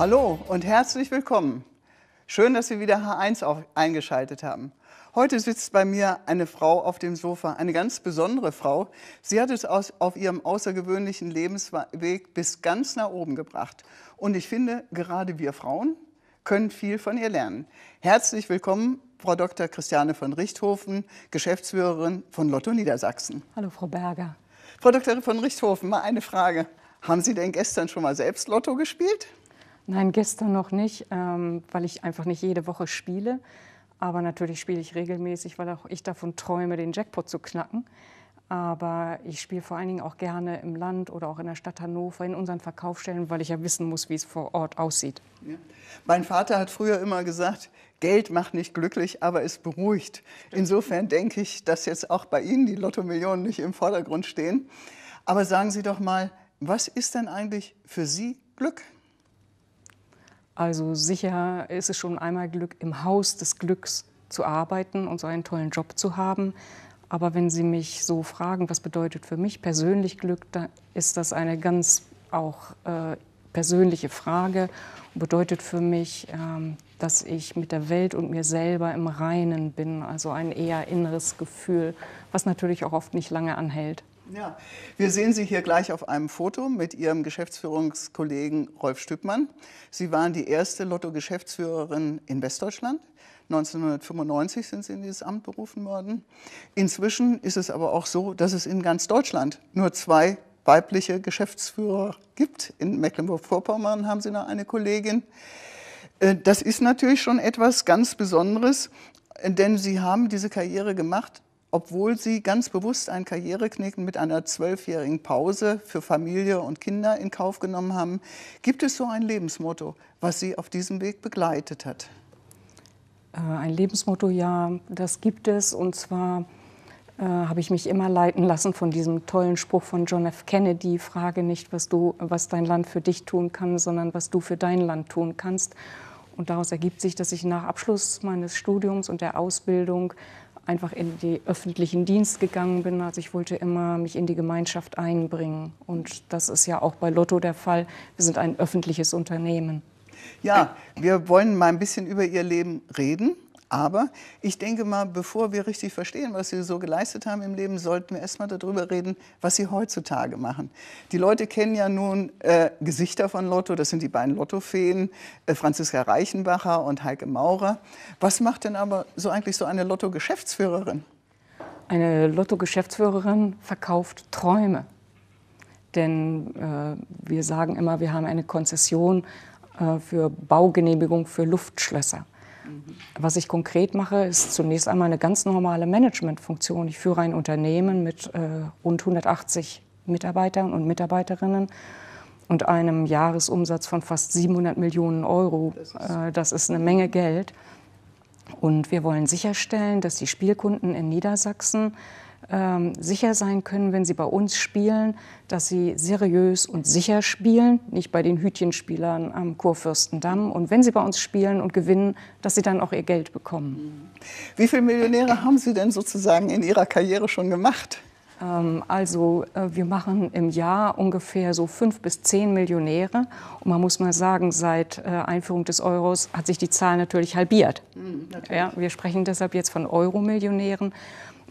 Hallo und herzlich willkommen. Schön, dass Sie wieder H1 eingeschaltet haben. Heute sitzt bei mir eine Frau auf dem Sofa, eine ganz besondere Frau. Sie hat es aus, auf ihrem außergewöhnlichen Lebensweg bis ganz nach oben gebracht. Und ich finde, gerade wir Frauen können viel von ihr lernen. Herzlich willkommen, Frau Dr. Christiane von Richthofen, Geschäftsführerin von Lotto Niedersachsen. Hallo, Frau Berger. Frau Dr. von Richthofen, mal eine Frage. Haben Sie denn gestern schon mal selbst Lotto gespielt? Nein, gestern noch nicht, ähm, weil ich einfach nicht jede Woche spiele. Aber natürlich spiele ich regelmäßig, weil auch ich davon träume, den Jackpot zu knacken. Aber ich spiele vor allen Dingen auch gerne im Land oder auch in der Stadt Hannover, in unseren Verkaufsstellen, weil ich ja wissen muss, wie es vor Ort aussieht. Ja. Mein Vater hat früher immer gesagt, Geld macht nicht glücklich, aber es beruhigt. Insofern denke ich, dass jetzt auch bei Ihnen die Lotto-Millionen nicht im Vordergrund stehen. Aber sagen Sie doch mal, was ist denn eigentlich für Sie Glück? Also sicher ist es schon einmal Glück, im Haus des Glücks zu arbeiten und so einen tollen Job zu haben. Aber wenn Sie mich so fragen, was bedeutet für mich persönlich Glück, dann ist das eine ganz auch äh, persönliche Frage bedeutet für mich, ähm, dass ich mit der Welt und mir selber im Reinen bin, also ein eher inneres Gefühl, was natürlich auch oft nicht lange anhält. Ja, wir sehen Sie hier gleich auf einem Foto mit Ihrem Geschäftsführungskollegen Rolf Stückmann. Sie waren die erste Lotto-Geschäftsführerin in Westdeutschland. 1995 sind Sie in dieses Amt berufen worden. Inzwischen ist es aber auch so, dass es in ganz Deutschland nur zwei weibliche Geschäftsführer gibt. In Mecklenburg-Vorpommern haben Sie noch eine Kollegin. Äh, das ist natürlich schon etwas ganz Besonderes, denn Sie haben diese Karriere gemacht obwohl sie ganz bewusst einen Karriereknicken mit einer zwölfjährigen Pause für Familie und Kinder in Kauf genommen haben, gibt es so ein Lebensmotto, was sie auf diesem Weg begleitet hat? Äh, ein Lebensmotto, ja, das gibt es. Und zwar äh, habe ich mich immer leiten lassen von diesem tollen Spruch von John F. Kennedy, frage nicht, was, du, was dein Land für dich tun kann, sondern was du für dein Land tun kannst. Und daraus ergibt sich, dass ich nach Abschluss meines Studiums und der Ausbildung einfach in den öffentlichen Dienst gegangen bin. Also ich wollte immer mich in die Gemeinschaft einbringen. Und das ist ja auch bei Lotto der Fall. Wir sind ein öffentliches Unternehmen. Ja, wir wollen mal ein bisschen über Ihr Leben reden. Aber ich denke mal, bevor wir richtig verstehen, was sie so geleistet haben im Leben, sollten wir erstmal darüber reden, was sie heutzutage machen. Die Leute kennen ja nun äh, Gesichter von Lotto, das sind die beiden Lottofeen, äh, Franziska Reichenbacher und Heike Maurer. Was macht denn aber so eigentlich so eine Lotto-Geschäftsführerin? Eine Lotto-Geschäftsführerin verkauft Träume. Denn äh, wir sagen immer, wir haben eine Konzession äh, für Baugenehmigung für Luftschlösser. Mhm. Was ich konkret mache, ist zunächst einmal eine ganz normale Managementfunktion. Ich führe ein Unternehmen mit äh, rund 180 Mitarbeitern und Mitarbeiterinnen und einem Jahresumsatz von fast 700 Millionen Euro. Das ist, äh, das ist eine Menge Geld. Und wir wollen sicherstellen, dass die Spielkunden in Niedersachsen ähm, sicher sein können, wenn sie bei uns spielen, dass sie seriös und sicher spielen, nicht bei den Hütchenspielern am Kurfürstendamm. Und wenn sie bei uns spielen und gewinnen, dass sie dann auch ihr Geld bekommen. Mhm. Wie viele Millionäre haben Sie denn sozusagen in Ihrer Karriere schon gemacht? Ähm, also äh, wir machen im Jahr ungefähr so fünf bis zehn Millionäre. Und man muss mal sagen, seit äh, Einführung des Euros hat sich die Zahl natürlich halbiert. Mhm, natürlich. Ja, wir sprechen deshalb jetzt von Euro-Millionären.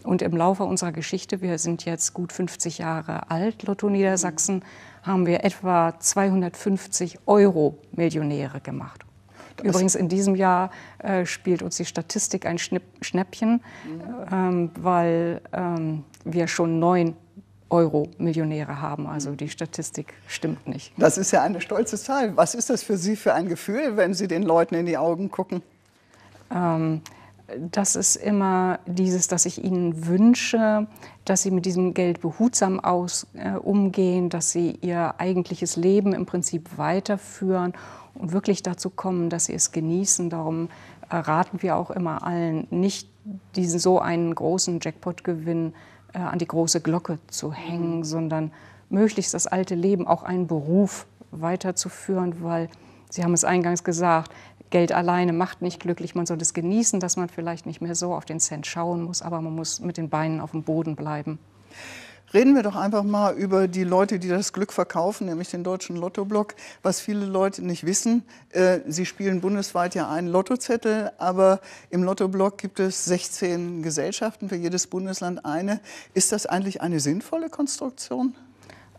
Und im Laufe unserer Geschichte, wir sind jetzt gut 50 Jahre alt, Lotto Niedersachsen, haben wir etwa 250 Euro Millionäre gemacht. Übrigens in diesem Jahr äh, spielt uns die Statistik ein Schnipp Schnäppchen, mhm. ähm, weil ähm, wir schon neun Euro Millionäre haben. Also mhm. die Statistik stimmt nicht. Das ist ja eine stolze Zahl. Was ist das für Sie für ein Gefühl, wenn Sie den Leuten in die Augen gucken? Ähm, das ist immer dieses, dass ich ihnen wünsche, dass sie mit diesem Geld behutsam aus, äh, umgehen, dass sie ihr eigentliches Leben im Prinzip weiterführen und wirklich dazu kommen, dass sie es genießen. Darum äh, raten wir auch immer allen, nicht diesen so einen großen Jackpot-Gewinn äh, an die große Glocke zu hängen, mhm. sondern möglichst das alte Leben, auch einen Beruf weiterzuführen, weil Sie haben es eingangs gesagt, Geld alleine macht nicht glücklich. Man soll es das genießen, dass man vielleicht nicht mehr so auf den Cent schauen muss, aber man muss mit den Beinen auf dem Boden bleiben. Reden wir doch einfach mal über die Leute, die das Glück verkaufen, nämlich den deutschen Lottoblock. Was viele Leute nicht wissen, äh, sie spielen bundesweit ja einen Lottozettel, aber im Lottoblock gibt es 16 Gesellschaften, für jedes Bundesland eine. Ist das eigentlich eine sinnvolle Konstruktion?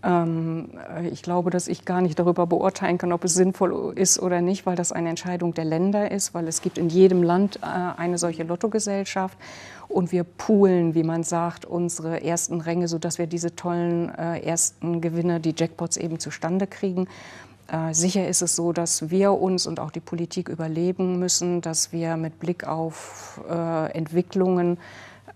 Ähm, äh, ich glaube, dass ich gar nicht darüber beurteilen kann, ob es sinnvoll ist oder nicht, weil das eine Entscheidung der Länder ist, weil es gibt in jedem Land äh, eine solche Lottogesellschaft und wir poolen, wie man sagt, unsere ersten Ränge, sodass wir diese tollen äh, ersten Gewinne, die Jackpots eben zustande kriegen. Sicher ist es so, dass wir uns und auch die Politik überleben müssen, dass wir mit Blick auf Entwicklungen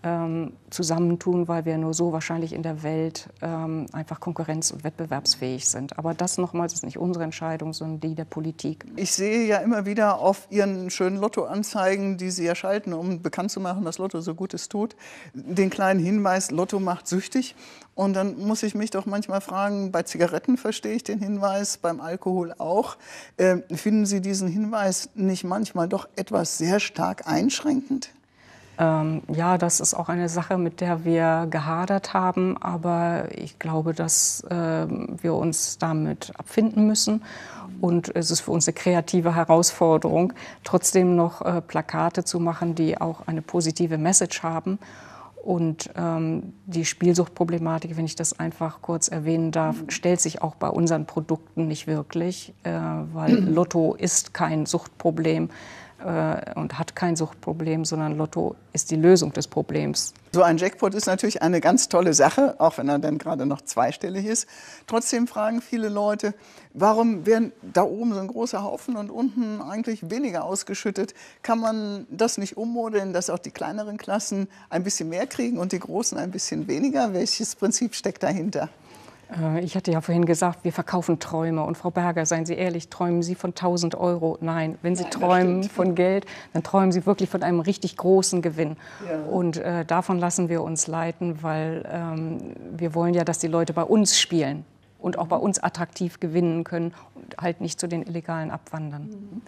ähm, zusammentun, weil wir nur so wahrscheinlich in der Welt ähm, einfach konkurrenz- und wettbewerbsfähig sind. Aber das nochmals ist nicht unsere Entscheidung, sondern die der Politik. Ich sehe ja immer wieder auf Ihren schönen Lottoanzeigen, die Sie erschalten, um bekannt zu machen, dass Lotto so Gutes tut, den kleinen Hinweis, Lotto macht süchtig. Und dann muss ich mich doch manchmal fragen, bei Zigaretten verstehe ich den Hinweis, beim Alkohol auch. Ähm, finden Sie diesen Hinweis nicht manchmal doch etwas sehr stark einschränkend? Ähm, ja, das ist auch eine Sache, mit der wir gehadert haben, aber ich glaube, dass äh, wir uns damit abfinden müssen. Und es ist für uns eine kreative Herausforderung, trotzdem noch äh, Plakate zu machen, die auch eine positive Message haben. Und ähm, die Spielsuchtproblematik, wenn ich das einfach kurz erwähnen darf, mhm. stellt sich auch bei unseren Produkten nicht wirklich, äh, weil Lotto ist kein Suchtproblem. Äh, und hat kein Suchtproblem, sondern Lotto ist die Lösung des Problems. So ein Jackpot ist natürlich eine ganz tolle Sache, auch wenn er dann gerade noch zweistellig ist. Trotzdem fragen viele Leute, warum werden da oben so ein großer Haufen und unten eigentlich weniger ausgeschüttet? Kann man das nicht ummodeln, dass auch die kleineren Klassen ein bisschen mehr kriegen und die großen ein bisschen weniger? Welches Prinzip steckt dahinter? Äh, ich hatte ja vorhin gesagt, wir verkaufen Träume. Und Frau Berger, seien Sie ehrlich, träumen Sie von 1000 Euro? Nein, wenn Sie Nein, träumen von Geld, dann träumen Sie wirklich von einem richtig großen Gewinn. Ja. Und äh, davon lassen wir uns leiten, weil ähm, wir wollen ja, dass die Leute bei uns spielen und auch bei uns attraktiv gewinnen können und halt nicht zu den Illegalen abwandern. Mhm.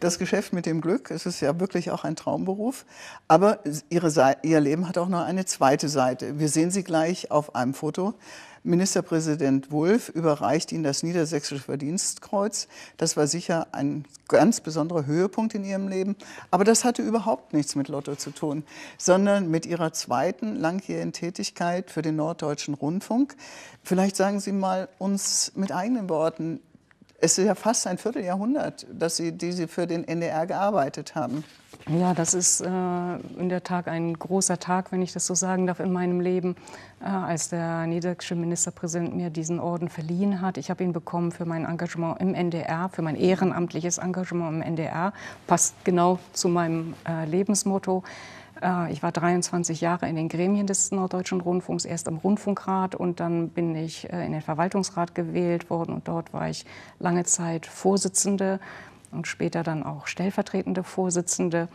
Das Geschäft mit dem Glück, es ist ja wirklich auch ein Traumberuf, aber ihre Ihr Leben hat auch noch eine zweite Seite. Wir sehen sie gleich auf einem Foto. Ministerpräsident Wulff überreicht ihnen das Niedersächsische Verdienstkreuz. Das war sicher ein ganz besonderer Höhepunkt in ihrem Leben. Aber das hatte überhaupt nichts mit Lotto zu tun, sondern mit ihrer zweiten langjährigen Tätigkeit für den Norddeutschen Rundfunk. Vielleicht sagen Sie mal uns mit eigenen Worten, es ist ja fast ein Vierteljahrhundert, dass Sie, die Sie für den NDR gearbeitet haben. Ja, das ist äh, in der Tat ein großer Tag, wenn ich das so sagen darf, in meinem Leben, äh, als der niedersächsische Ministerpräsident mir diesen Orden verliehen hat. Ich habe ihn bekommen für mein Engagement im NDR, für mein ehrenamtliches Engagement im NDR. Passt genau zu meinem äh, Lebensmotto. Äh, ich war 23 Jahre in den Gremien des Norddeutschen Rundfunks, erst im Rundfunkrat und dann bin ich äh, in den Verwaltungsrat gewählt worden und dort war ich lange Zeit Vorsitzende und später dann auch stellvertretende Vorsitzende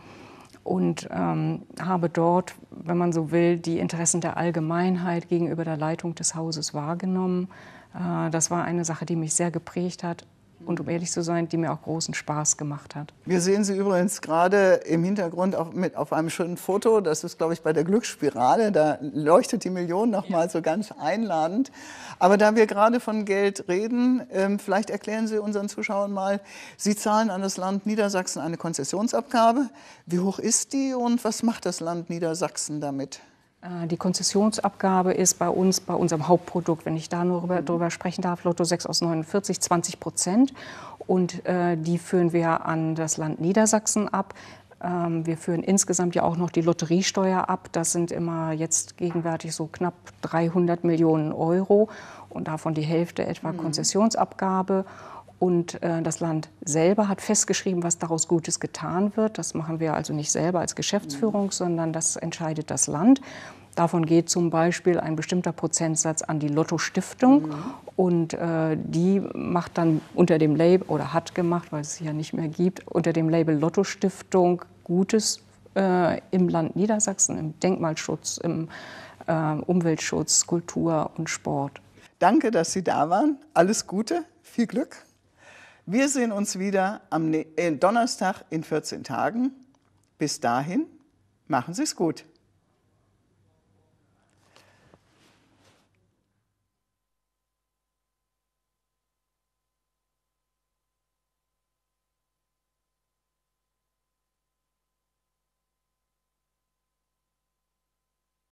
und ähm, habe dort, wenn man so will, die Interessen der Allgemeinheit gegenüber der Leitung des Hauses wahrgenommen. Äh, das war eine Sache, die mich sehr geprägt hat und um ehrlich zu sein, die mir auch großen Spaß gemacht hat. Wir sehen sie übrigens gerade im Hintergrund auf, mit, auf einem schönen Foto. Das ist, glaube ich, bei der Glücksspirale. Da leuchtet die Million noch mal so ganz einladend. Aber da wir gerade von Geld reden, ähm, vielleicht erklären Sie unseren Zuschauern mal, Sie zahlen an das Land Niedersachsen eine Konzessionsabgabe. Wie hoch ist die und was macht das Land Niedersachsen damit? Äh, die Konzessionsabgabe ist bei uns, bei unserem Hauptprodukt, wenn ich da nur drüber, mhm. drüber sprechen darf, Lotto 6 aus 49, 20 Prozent. Und äh, die führen wir an das Land Niedersachsen ab. Ähm, wir führen insgesamt ja auch noch die Lotteriesteuer ab. Das sind immer jetzt gegenwärtig so knapp 300 Millionen Euro und davon die Hälfte etwa mhm. Konzessionsabgabe. Und äh, das Land selber hat festgeschrieben, was daraus Gutes getan wird. Das machen wir also nicht selber als Geschäftsführung, mhm. sondern das entscheidet das Land. Davon geht zum Beispiel ein bestimmter Prozentsatz an die Lotto-Stiftung mhm. und äh, die macht dann unter dem Label oder hat gemacht, weil es sie ja nicht mehr gibt, unter dem Label Lotto-Stiftung Gutes äh, im Land Niedersachsen, im Denkmalschutz, im äh, Umweltschutz, Kultur und Sport. Danke, dass Sie da waren. Alles Gute, viel Glück. Wir sehen uns wieder am äh, Donnerstag in 14 Tagen. Bis dahin, machen Sie es gut.